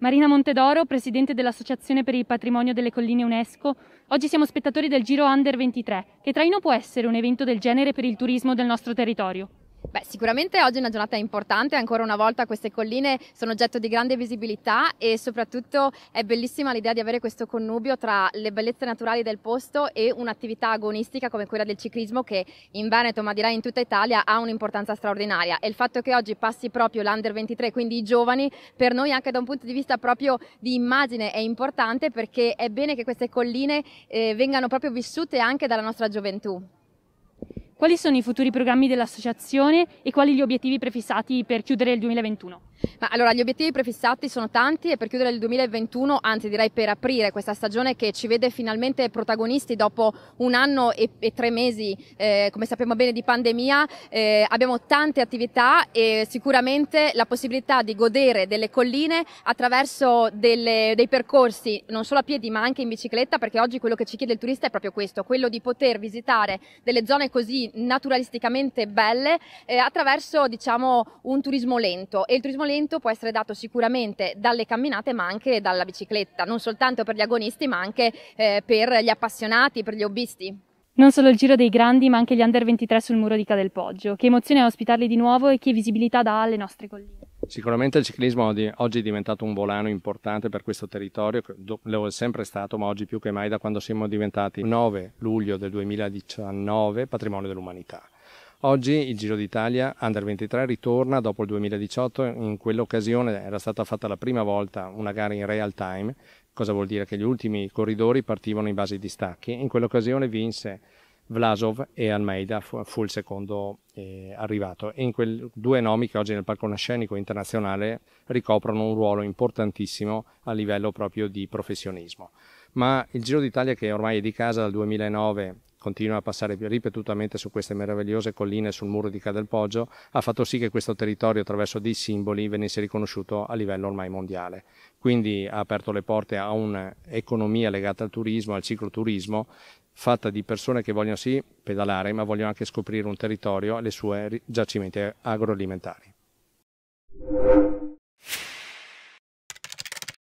Marina Montedoro, presidente dell'Associazione per il Patrimonio delle Colline UNESCO, oggi siamo spettatori del Giro Under 23, che traino può essere un evento del genere per il turismo del nostro territorio. Beh, sicuramente oggi è una giornata importante, ancora una volta queste colline sono oggetto di grande visibilità e soprattutto è bellissima l'idea di avere questo connubio tra le bellezze naturali del posto e un'attività agonistica come quella del ciclismo che in Veneto, ma direi in tutta Italia, ha un'importanza straordinaria e il fatto che oggi passi proprio l'Under 23, quindi i giovani, per noi anche da un punto di vista proprio di immagine è importante perché è bene che queste colline eh, vengano proprio vissute anche dalla nostra gioventù. Quali sono i futuri programmi dell'associazione e quali gli obiettivi prefissati per chiudere il 2021? Ma allora gli obiettivi prefissati sono tanti e per chiudere il 2021, anzi direi per aprire questa stagione che ci vede finalmente protagonisti dopo un anno e, e tre mesi, eh, come sappiamo bene, di pandemia, eh, abbiamo tante attività e sicuramente la possibilità di godere delle colline attraverso delle, dei percorsi non solo a piedi ma anche in bicicletta, perché oggi quello che ci chiede il turista è proprio questo, quello di poter visitare delle zone così naturalisticamente belle eh, attraverso diciamo un turismo lento e il turismo lento lento può essere dato sicuramente dalle camminate ma anche dalla bicicletta, non soltanto per gli agonisti ma anche eh, per gli appassionati, per gli hobbisti. Non solo il giro dei grandi, ma anche gli under 23 sul muro di Cadelpoggio. Che emozione è ospitarli di nuovo e che visibilità dà alle nostre colline. Sicuramente il ciclismo oggi è diventato un volano importante per questo territorio, lo è sempre stato, ma oggi più che mai da quando siamo diventati 9 luglio del 2019 patrimonio dell'umanità. Oggi il Giro d'Italia Under 23 ritorna dopo il 2018, in quell'occasione era stata fatta la prima volta una gara in real time, cosa vuol dire che gli ultimi corridori partivano in base ai distacchi, in quell'occasione vinse Vlasov e Almeida fu, il secondo eh, arrivato e in quei due nomi che oggi nel palcoscenico internazionale ricoprono un ruolo importantissimo a livello proprio di professionismo. Ma il Giro d'Italia che ormai è di casa dal 2009 continua a passare ripetutamente su queste meravigliose colline sul muro di Cadelpoggio, ha fatto sì che questo territorio attraverso dei simboli venisse riconosciuto a livello ormai mondiale. Quindi ha aperto le porte a un'economia legata al turismo, al cicloturismo, fatta di persone che vogliono sì pedalare, ma vogliono anche scoprire un territorio e le sue giacimenti agroalimentari.